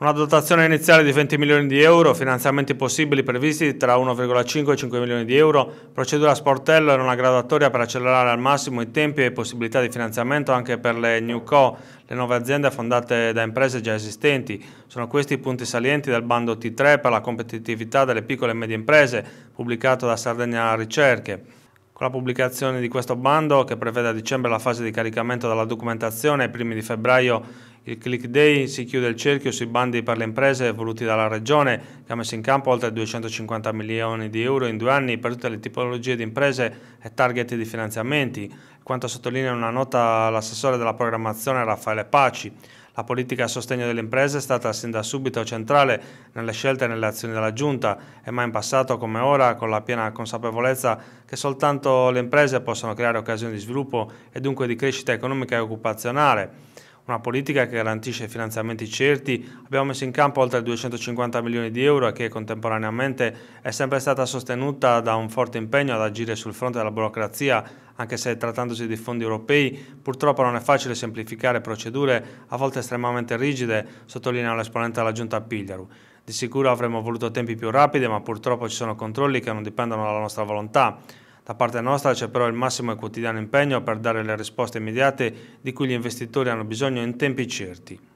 Una dotazione iniziale di 20 milioni di euro, finanziamenti possibili previsti tra 1,5 e 5 milioni di euro, procedura a sportello e una graduatoria per accelerare al massimo i tempi e possibilità di finanziamento anche per le New Co, le nuove aziende fondate da imprese già esistenti. Sono questi i punti salienti del bando T3 per la competitività delle piccole e medie imprese, pubblicato da Sardegna Ricerche. Con la pubblicazione di questo bando, che prevede a dicembre la fase di caricamento della documentazione e primi di febbraio il Click Day si chiude il cerchio sui bandi per le imprese voluti dalla Regione, che ha messo in campo oltre 250 milioni di euro in due anni per tutte le tipologie di imprese e target di finanziamenti, quanto sottolinea una nota l'assessore della programmazione Raffaele Paci. La politica a sostegno delle imprese è stata sin da subito centrale nelle scelte e nelle azioni della Giunta e mai in passato come ora con la piena consapevolezza che soltanto le imprese possono creare occasioni di sviluppo e dunque di crescita economica e occupazionale una politica che garantisce finanziamenti certi, abbiamo messo in campo oltre 250 milioni di euro e che contemporaneamente è sempre stata sostenuta da un forte impegno ad agire sul fronte della burocrazia, anche se trattandosi di fondi europei purtroppo non è facile semplificare procedure a volte estremamente rigide, sottolinea l'esponente della Giunta Pigliaru. Di sicuro avremmo voluto tempi più rapidi, ma purtroppo ci sono controlli che non dipendono dalla nostra volontà. Da parte nostra c'è però il massimo e quotidiano impegno per dare le risposte immediate di cui gli investitori hanno bisogno in tempi certi.